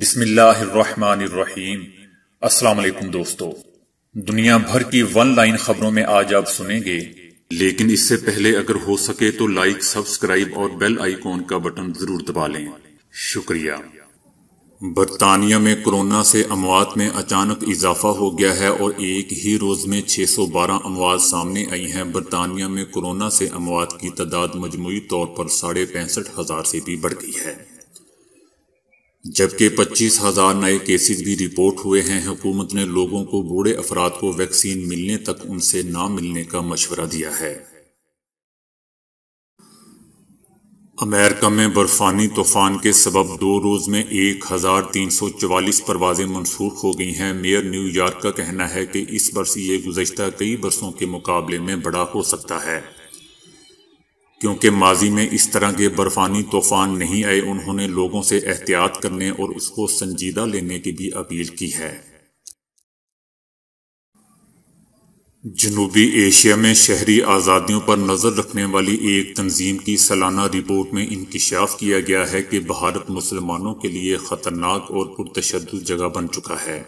बिस्मिल्लाहिर्रहमानिर्रहीम अस्सलाम दोस्तों दुनिया भर की वन लाइन खबरों में आज आप सुनेंगे लेकिन इससे पहले अगर हो सके तो लाइक सब्सक्राइब और बेल आइकॉन का बटन जरूर दबा लें शुक्रिया बरतानिया में कोरोना से अमवात में अचानक इजाफा हो गया है और एक ही रोज़ में 612 अमवात सामने आई हैं बरतानिया में कोरोना से अमवात की तादाद मजमू तौर पर साढ़े पैंसठ हज़ार से भी बढ़ गई है जबकि पच्चीस हज़ार नए केसेस भी रिपोर्ट हुए हैं हुकूमत ने लोगों को बूढ़े अफराद को वैक्सीन मिलने तक उनसे ना मिलने का मशवरा दिया है अमेरिका में बर्फानी तूफान के सबब दो रोज़ में एक हज़ार तीन सौ चवालीस परवाज़ें मनसूख हो गई हैं मेयर न्यूयॉर्क का कहना है कि इस बरस ये गुजशत कई बरसों के मुकाबले में बड़ा हो सकता है क्योंकि माजी में इस तरह के बर्फानी तूफान नहीं आए उन्होंने लोगों से एहतियात करने और उसको संजीदा लेने की भी अपील की है जनूबी एशिया में शहरी आज़ादियों पर नज़र रखने वाली एक तंजीम की सालाना रिपोर्ट में इंकशाफ किया गया है कि भारत मुसलमानों के लिए ख़तरनाक और पुरतशद जगह बन चुका है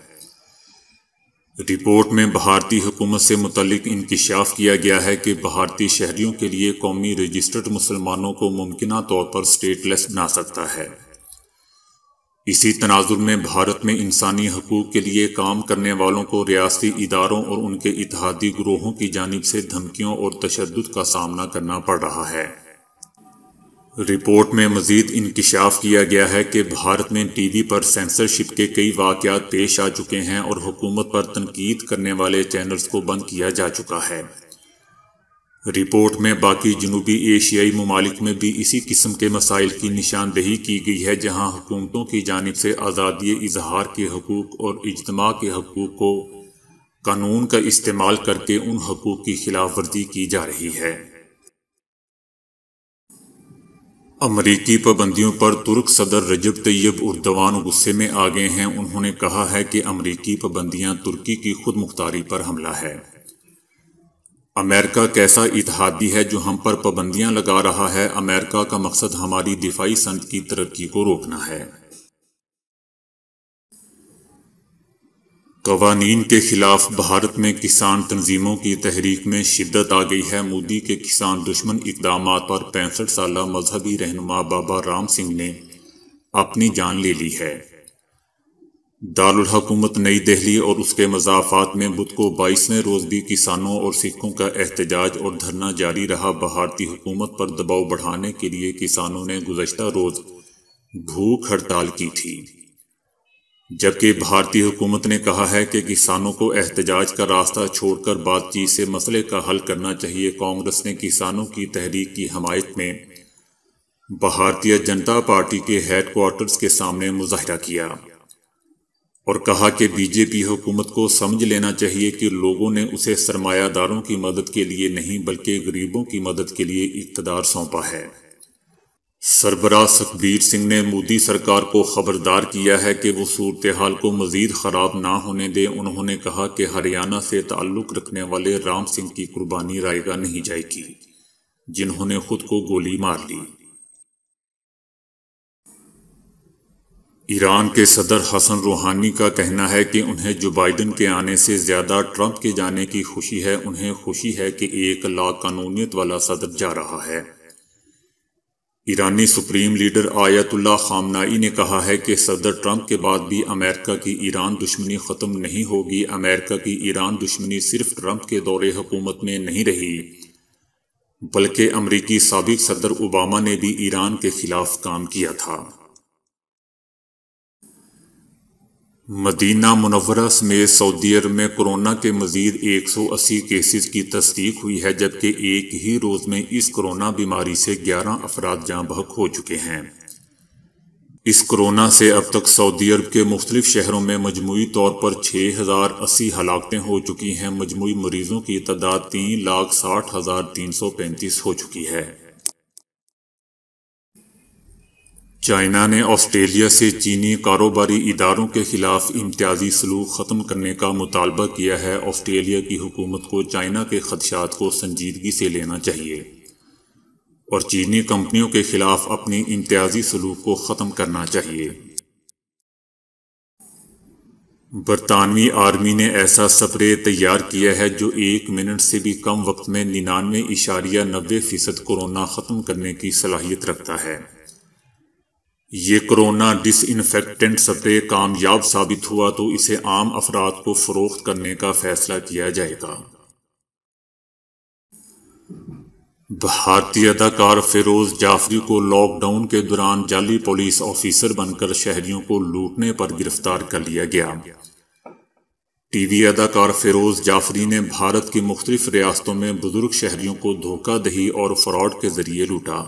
रिपोर्ट में भारतीय हुकूमत से मुतलिक इंकशाफ किया गया है कि भारतीय शहरियों के लिए कौमी रजिस्टर्ड मुसलमानों को मुमकिन तौर पर स्टेटलेस बना सकता है इसी तनाजुर में भारत में इंसानी हकूक़ के लिए काम करने वालों को रियाती इदारों और उनके इतिहादी ग्रोहों की जानब से धमकियों और तशद का सामना करना पड़ रहा है रिपोर्ट में मजीद इंकशाफ किया गया है कि भारत में टी वी पर सेंसरशिप के कई वाकत पेश आ चुके हैं और हुकूमत पर तनकीद करने वाले चैनल्स को बंद किया जा चुका है रिपोर्ट में बाकी जनूबी एशियाई ममालिक में भी इसी किस्म के मसाइल की निशानदेही की गई है जहाँ हुकूमतों की जानब से आज़ादी इजहार के हकूक़ और इजतमा के हकूक़ को कानून का इस्तेमाल करके उन हकूक़ की खिलाफ वर्जी की जा रही है अमरीकी पाबंदियों पर तुर्क सदर रजब तैयब उर्दवान गुस्से में आ गए हैं उन्होंने कहा है कि अमरीकी पाबंदियां तुर्की की खुद मुख्तारी पर हमला है अमेरिका कैसा इतिहादी है जो हम पर पाबंदियां लगा रहा है अमेरिका का मकसद हमारी दिफाई संत की तरक्की को रोकना है कवानीन के खिलाफ भारत में किसान तंजीमों की तहरीक में शिद्दत आ गई है मोदी के किसान दुश्मन इकदाम पर पैंसठ साल मजहबी रहनुमा बाबा राम सिंह ने अपनी जान ले ली है दारकूमत नई दिल्ली और उसके मजाफात में बुध को बाईसवें रोज भी किसानों और सिखों का एहतजाज और धरना जारी रहा भारतीय हुकूमत पर दबाव बढ़ाने के लिए किसानों ने गुजशत रोज भूख हड़ताल की थी जबकि भारतीय हुकूमत ने कहा है कि किसानों को एहतजाज का रास्ता छोड़कर बातचीत से मसले का हल करना चाहिए कांग्रेस ने किसानों की तहरीक की हमायत में भारतीय जनता पार्टी के हेडक्वार्टर्स के सामने मुजाहरा किया और कहा कि बीजेपी हुकूमत को समझ लेना चाहिए कि लोगों ने उसे सरमायादारों की मदद के लिए नहीं बल्कि गरीबों की मदद के लिए इकतदार सौंपा है सरबरा सुखबीर सिंह ने मोदी सरकार को खबरदार किया है कि वो सूरत हाल को मजीद खराब ना होने दें उन्होंने कहा कि हरियाणा से ताल्लुक़ रखने वाले राम सिंह की कुर्बानी रायगा नहीं जाएगी जिन्होंने खुद को गोली मार ली ईरान के सदर हसन रूहानी का कहना है कि उन्हें जो बाइडन के आने से ज़्यादा ट्रंप के जाने की खुशी है उन्हें खुशी है कि एक लाकानूनीत वाला सदर जा रहा है ईरानी सुप्रीम लीडर आयतुल्ला खामनाई ने कहा है कि सदर ट्रंप के बाद भी अमेरिका की ईरान दुश्मनी ख़त्म नहीं होगी अमेरिका की ईरान दुश्मनी सिर्फ ट्रंप के दौरे हुकूमत में नहीं रही बल्कि अमरीकी सबक सदर ओबामा ने भी ईरान के खिलाफ काम किया था मदीना मुनवरा समेत सऊदी अरब में कोरोना के मजीद 180 केसेस की तस्दीक हुई है जबकि एक ही रोज़ में इस कोरोना बीमारी से 11 अफराद जहाँ बहक हो चुके हैं इस कोरोना से अब तक सऊदी अरब के मुख्तलिफ शहरों में मजमू तौर पर छः हज़ार अस्सी हलाकतें हो चुकी हैं मजमू मरीज़ों की तादाद तीन लाख साठ हज़ार तीन सौ पैंतीस हो चुकी है चाइना ने ऑस्ट्रेलिया से चीनी कारोबारी इदारों के खिलाफ इम्तियाजी सलूक ख़त्म करने का मुतालबा किया है ऑस्ट्रेलिया की हुकूमत को चाइना के खदशात को संजीदगी से लेना चाहिए और चीनी कंपनियों के खिलाफ अपनी इम्तियाजी सलूक को ख़त्म करना चाहिए बरतानवी आर्मी ने ऐसा स्प्रे तैयार किया है जो एक मिनट से भी कम वक्त में निन्यानवे इशारिया नब्बे फ़ीसद कोरोना ख़त्म करने की सलाहियत रखता है ये कोरोना डिसइनफेक्टेंट स्प्रे कामयाब साबित हुआ तो इसे आम अफराद को फरोख्त करने का फैसला किया जाएगा भारतीय अदाकार फिरोज जाफरी को लॉकडाउन के दौरान जाली पुलिस ऑफिसर बनकर शहरियों को लूटने पर गिरफ्तार कर लिया गया टीवी अदाकार फिरोज जाफरी ने भारत की मुख्तलिफ रियासतों में बुजुर्ग शहरियों को धोखादही और फ्रॉड के जरिए लूटा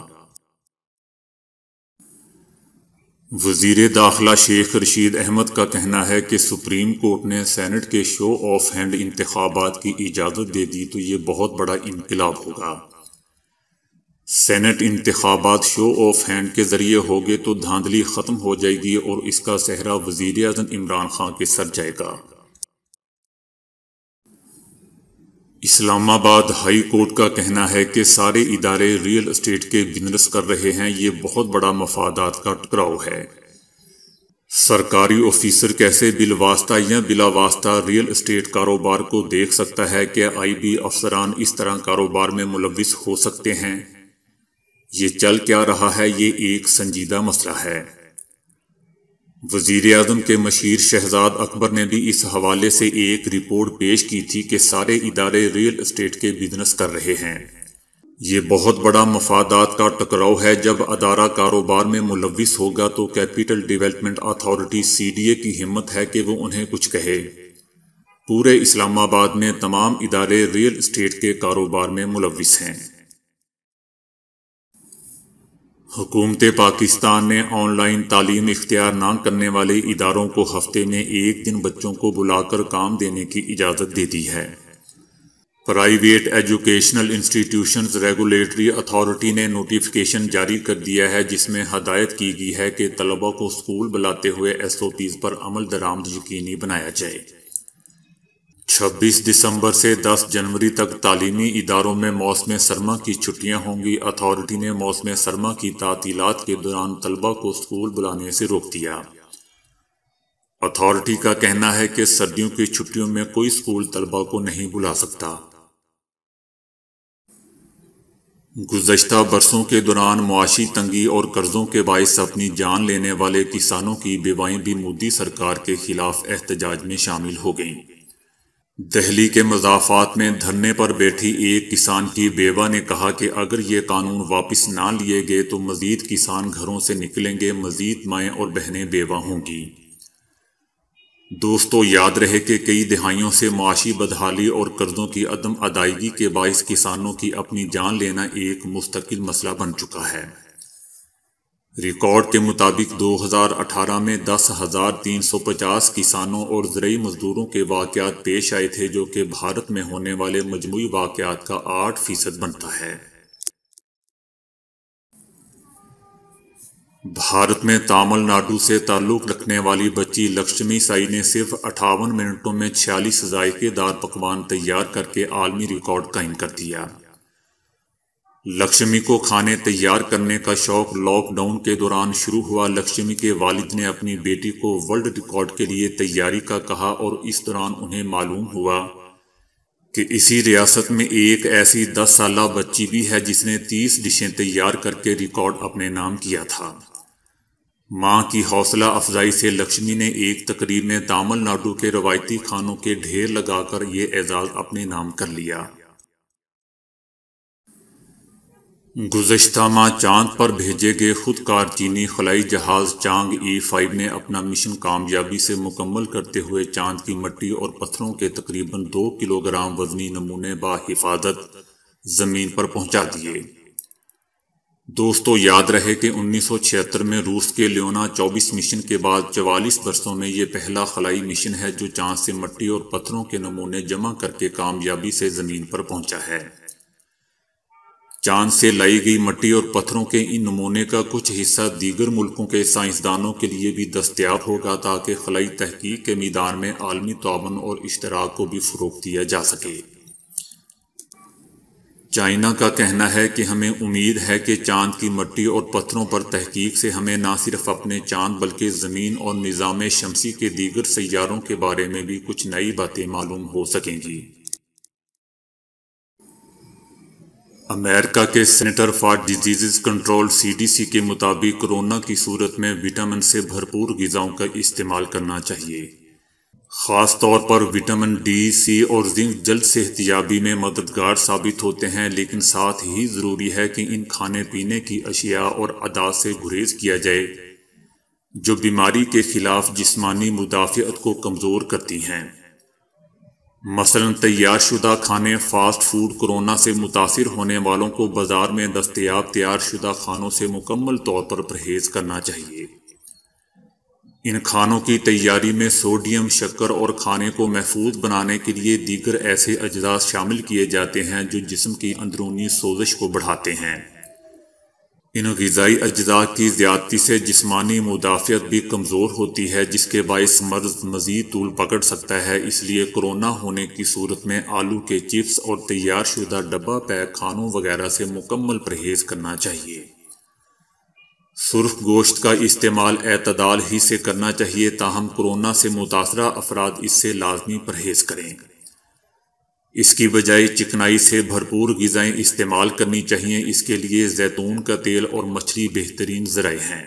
वजीर दाखिला शेख रशीद अहमद का कहना है कि सुप्रीम कोर्ट ने सैनट के शो ऑफ हैंड इंतबात की इजाज़त दे दी तो ये बहुत बड़ा इनकलाब होगा सैनट इंतबात शो ऑफ हैंड के ज़रिए होगे तो धांधली ख़त्म हो जाएगी और इसका सहरा वजीर अजम इमरान खान के सर जाएगा इस्लामाबाद हाई कोर्ट का कहना है कि सारे इदारे रियल एस्टेट के बिजनेस कर रहे हैं ये बहुत बड़ा मफादात का टकराव है सरकारी ऑफिसर कैसे बिलवास्ता या बिलावास्ता रियल एस्टेट कारोबार को देख सकता है कि आईबी अफसरान इस तरह कारोबार में मुलविस हो सकते हैं ये चल क्या रहा है ये एक संजीदा मसला है वजीर अजम के मशीर शहजाद अकबर ने भी इस हवाले से एक रिपोर्ट पेश की थी कि सारे इदारे रियल इस्टेट के बिजनेस कर रहे हैं ये बहुत बड़ा मफादात का टकराव है जब अदारा कारोबार में मुलविस होगा तो capital development authority C D A की हिम्मत है कि वो उन्हें कुछ कहे पूरे इस्लामाबाद में तमाम इदारे रियल इस्टेट के कारोबार में मुलविस हैं हुकूमत पाकिस्तान ने ऑनलाइन तालीम इख्तियार न करने वाले इदारों को हफ्ते में एक दिन बच्चों को बुलाकर काम देने की इजाज़त दे दी है private educational institution regulatory authority ने नोटिफिकेशन जारी कर दिया है जिसमें हदायत की गई है कि तलबा को स्कूल बुलाते हुए एस ओ पीज़ पर अमल दरामद यकीनी बनाया जाए छब्बीस दिसंबर से दस जनवरी तक तालीमी इदारों में मौसम सरमा की छुट्टियां होंगी अथॉरिटी ने मौसम सरमा की तातीलत के दौरान तलबा को स्कूल बुलाने से रोक दिया अथॉरिटी का कहना है कि सर्दियों की छुट्टियों में कोई स्कूल तलबा को नहीं बुला सकता गुजशत बरसों के दौरान मुआशी तंगी और कर्जों के बायस अपनी जान लेने वाले किसानों की बेवाएं भी मोदी सरकार के खिलाफ एहतजाज में शामिल हो गईं दहली के मजाफात में धरने पर बैठी एक किसान की बेवा ने कहा कि अगर ये कानून वापस ना लिए गए तो मज़ीद किसान घरों से निकलेंगे मज़ीद माएँ और बहनें बेवा होंगी दोस्तों याद रहे कि कई दहाइयों से माशी बदहाली और कर्ज़ों की अदम अदायगी के बायस किसानों की अपनी जान लेना एक मुस्तकिल मसला बन चुका है रिकॉर्ड के मुताबिक 2018 में दस हज़ार तीन सौ पचास किसानों और ज़रूरी मज़दूरों के वाक़ात पेश आए थे जो कि भारत में होने वाले मजमू वाक़ात का आठ फ़ीसद बनता है भारत में तमिलनाडु से ताल्लुक़ रखने वाली बच्ची लक्ष्मी साई ने सिर्फ अठावन मिनटों में छियालीस जायकेदार पकवान तैयार करके आलमी रिकॉर्ड कायम कर दिया लक्ष्मी को खाने तैयार करने का शौक लॉकडाउन के दौरान शुरू हुआ लक्ष्मी के वालिद ने अपनी बेटी को वर्ल्ड रिकॉर्ड के लिए तैयारी का कहा और इस दौरान उन्हें मालूम हुआ कि इसी रियासत में एक ऐसी दस साल बच्ची भी है जिसने तीस डिशें तैयार करके रिकॉर्ड अपने नाम किया था माँ की हौसला अफजाई से लक्ष्मी ने एक तकरीर में तमिलनाडु के रवायती खानों के ढेर लगाकर ये एजाज़ अपने नाम कर लिया गुजशत माह चांद पर भेजे गए खुदकार चीनी खलाई जहाज चांग ई फाइव ने अपना मिशन कामयाबी से मुकम्मल करते हुए चांद की मट्टी और पत्थरों के तकरीबन दो किलोग्राम वजनी नमूने बाफाजत ज़मीन पर पहुंचा दिए दोस्तों याद रहे कि 1976 में रूस के लियोना 24 मिशन के बाद 44 बरसों में ये पहला खलाई मिशन है जो चांद से मट्टी और पत्थरों के नमूने जमा करके कामयाबी से ज़मीन पर पहुंचा है चांद से लाई गई मट्टी और पत्थरों के इन नमूने का कुछ हिस्सा दीगर मुल्कों के साइंसदानों के लिए भी दस्तियाब होगा ताकि खलाई तहकीक के मैदान में आलमी तोन और इश्तराक को भी फ़रोग दिया जा सके चाइना का कहना है कि हमें उम्मीद है कि चांद की मट्टी और पत्थरों पर तहकीक से हमें ना सिर्फ अपने चांद बल्कि ज़मीन और निज़ाम शमसी के दीगर सैारों के बारे में भी कुछ नई बातें मालूम हो सकेंगी अमेरिका के center for disease control CDC के मुताबिक कोरोना की सूरत में विटामिन से भरपूर गज़ाओं का इस्तेमाल करना चाहिए ख़ास तौर पर विटामिन डी सी और जिंक जल्द सेहतियाबी में मददगार साबित होते हैं लेकिन साथ ही ज़रूरी है कि इन खाने पीने की अशिया और अदा से गुरेज किया जाए जो बीमारी के ख़िलाफ़ जिस्मानी मुदाफियत को कमज़ोर करती हैं मसलन तैयार शुदा खाने फास्ट फूड कोरोना से मुतासर होने वालों को बाज़ार में दस्तियाब तैयार शुदा खानों से मुकम्मल तौर पर परहेज़ करना चाहिए इन खानों की तैयारी में सोडियम शक्कर और खाने को महफूज बनाने के लिए दीगर ऐसे अज्जाज शामिल किए जाते हैं जो जिसम की अंदरूनी सोजिश को बढ़ाते हैं इन गज़ाई अज़ा की ज़्यादती से जिसमानी मुदाफियत भी कमज़ोर होती है जिसके बायस मर्ज मज़ीद तूल पकड़ सकता है इसलिए कोरोना होने की सूरत में आलू के चिप्स और तैयार शुदा डब्बा पैक खानों वगैरह से मुकम्मल परहेज़ करना चाहिए सुर्ख गोश्त का इस्तेमाल अतदाल ही से करना चाहिए ताहम कोरोना से मुतासर अफराद इससे लाजमी परहेज़ करेंगे इसकी बजाय चिकनाई से भरपूर गज़ाएँ इस्तेमाल करनी चाहिए इसके लिए जैतून का तेल और मछली बेहतरीन ज़राए हैं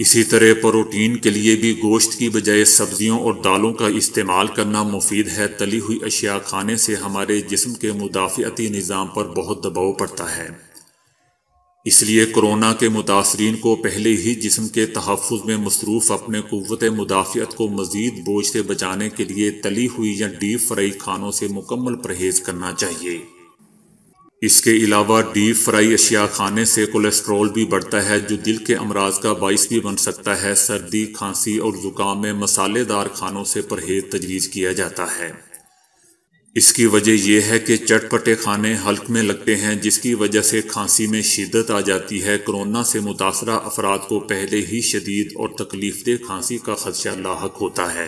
इसी तरह प्रोटीन के लिए भी गोश्त की बजाय सब्जियों और दालों का इस्तेमाल करना मुफीद है तली हुई अशिया खाने से हमारे जिस्म के मुदाफ़ती निज़ाम पर बहुत दबाव पड़ता है इसलिए कोरोना के मुतासरीन को पहले ही जिसम के तहफ़ में मसरूफ़ अपने क़वत मुदाफ़त को मज़ीद बोझ से बचाने के लिए तली हुई या डीप फ्राई खानों से मुकम्मल परहेज़ करना चाहिए इसके अलावा डीप फ्राई अशिया खाने से कोलेस्ट्रॉल भी बढ़ता है जो दिल के अमराज का बायस भी बन सकता है सर्दी खांसी और ज़ुकाम में मसालेदार खानों से परहेज़ तजवीज़ किया जाता है इसकी वजह यह है कि चटपटे खाने हल्क में लगते हैं जिसकी वजह से खांसी में शिदत आ जाती है कोरोना से मुतासर अफराद को पहले ही शदीद और तकलीफदेह खांसी का खदशा लाक होता है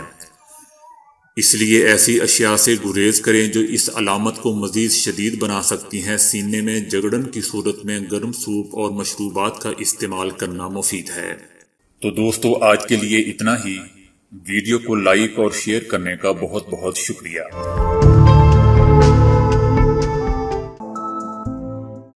इसलिए ऐसी अशिया से गुरेज करें जो इस अलामत को मज़ीद शदीद बना सकती हैं सीने में जगड़न की सूरत में गर्म सूप और मशरूबात का इस्तेमाल करना मुफीद है तो दोस्तों आज के लिए इतना ही वीडियो को लाइक और शेयर करने का बहुत बहुत शुक्रिया